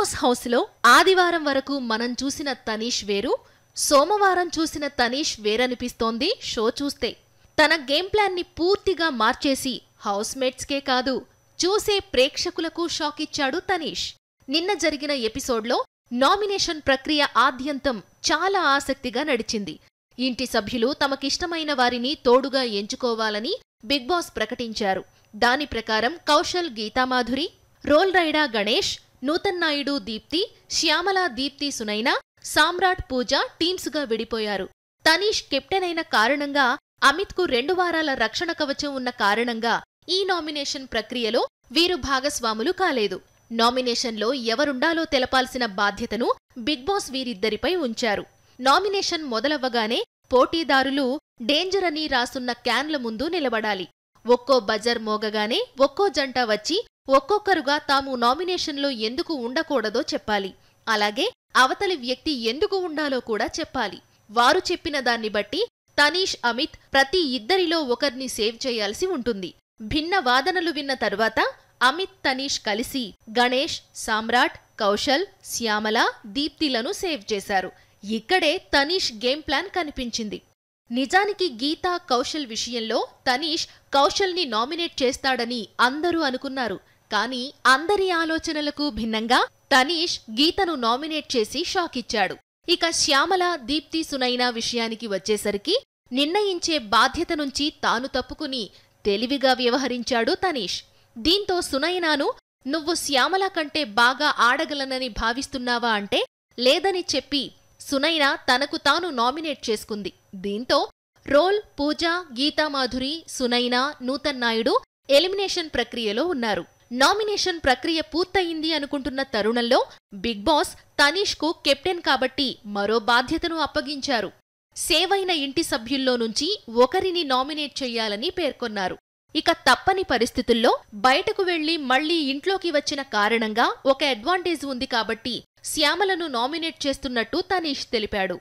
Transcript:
Bigg Boss హౌస్లో ఆదివారం వరకు మనం చూసిన తనీష్ వేరు సోమవారం చూసిన తనీష్ వేరనిపిస్తోంది షో చూస్తే తన గేమ్ ప్లాన్ని పూర్తిగా మార్చేసి హౌస్మేట్స్కే కాదు చూసే ప్రేక్షకులకు షాక్ ఇచ్చాడు తనీష్ నిన్న జరిగిన ఎపిసోడ్లో నామినేషన్ ప్రక్రియ ఆద్యంతం చాలా ఆసక్తిగా నడిచింది ఇంటి సభ్యులు తమకిష్టమైన వారిని తోడుగా ఎంచుకోవాలని బిగ్ బాస్ ప్రకటించారు దాని ప్రకారం కౌశల్ గీతామాధురి రోల్ రైడా గణేష్ నూతన్ నాయుడు దీప్తి శ్యామల దీప్తి సునైనా సామ్రాట్ పూజ టీమ్స్గా విడిపోయారు తనీష్ కెప్టెన్ అయిన కారణంగా అమిత్కు రెండు వారాల రక్షణ కవచం ఉన్న కారణంగా ఈ నామినేషన్ ప్రక్రియలో వీరు భాగస్వాములు కాలేదు నామినేషన్లో ఎవరుండాలో తెలపాల్సిన బాధ్యతను బిగ్ బాస్ వీరిద్దరిపై ఉంచారు నామినేషన్ మొదలవ్వగానే పోటీదారులు డేంజర్ అని రాసున్న క్యాన్ల ముందు నిలబడాలి ఒక్కో బజర్ మోగగానే ఒక్కో జంట వచ్చి ఒక్కొక్కరుగా తాము నామినేషన్లో ఎందుకు ఉండకూడదో చెప్పాలి అలాగే అవతలి వ్యక్తి ఎందుకు ఉండాలో కూడా చెప్పాలి వారు చెప్పిన దాన్ని బట్టి తనీష్ అమిత్ ప్రతి ఇద్దరిలో ఒకరిని సేవ్ చేయాల్సి ఉంటుంది భిన్న వాదనలు విన్న తర్వాత అమిత్ తనీష్ కలిసి గణేష్ సామ్రాట్ కౌశల్ శ్యామల దీప్తిలను సేవ్ చేశారు ఇక్కడే తనీష్ గేమ్ ప్లాన్ కనిపించింది నిజానికి గీతా కౌశల్ విషయంలో తనీష్ కౌశల్ని నామినేట్ చేస్తాడని అందరూ అనుకున్నారు కానీ అందరి ఆలోచనలకు భిన్నంగా తనీష్ గీతను నామినేట్ చేసి షాక్ ఇచ్చాడు ఇక శ్యామల దీప్తి సునైనా విషయానికి వచ్చేసరికి నిర్ణయించే బాధ్యత నుంచి తాను తప్పుకుని తెలివిగా వ్యవహరించాడు తనీష్ దీంతో సునైనాను నువ్వు శ్యామల కంటే బాగా ఆడగలనని భావిస్తున్నావా అంటే లేదని చెప్పి సునైన తనకు తాను నామినేట్ చేసుకుంది దీంతో రోల్ పూజ గీతామాధురి సునైన నూతన్ నాయుడు ఎలిమినేషన్ ప్రక్రియలో ఉన్నారు నామినేషన్ ప్రక్రియ పూర్తయింది అనుకుంటున్న తరుణంలో బిగ్ బాస్ తనీష్కు కెప్టెన్ కాబట్టి మరో బాధ్యతను అప్పగించారు సేవైన ఇంటి సభ్యుల్లో నుంచి ఒకరిని నామినేట్ చేయాలని పేర్కొన్నారు ఇక తప్పని పరిస్థితుల్లో బయటకు వెళ్లి మళ్లీ ఇంట్లోకి వచ్చిన కారణంగా ఒక అడ్వాంటేజ్ ఉంది కాబట్టి శ్యామలను నామినేట్ చేస్తున్నట్టు తనీష్ తెలిపాడు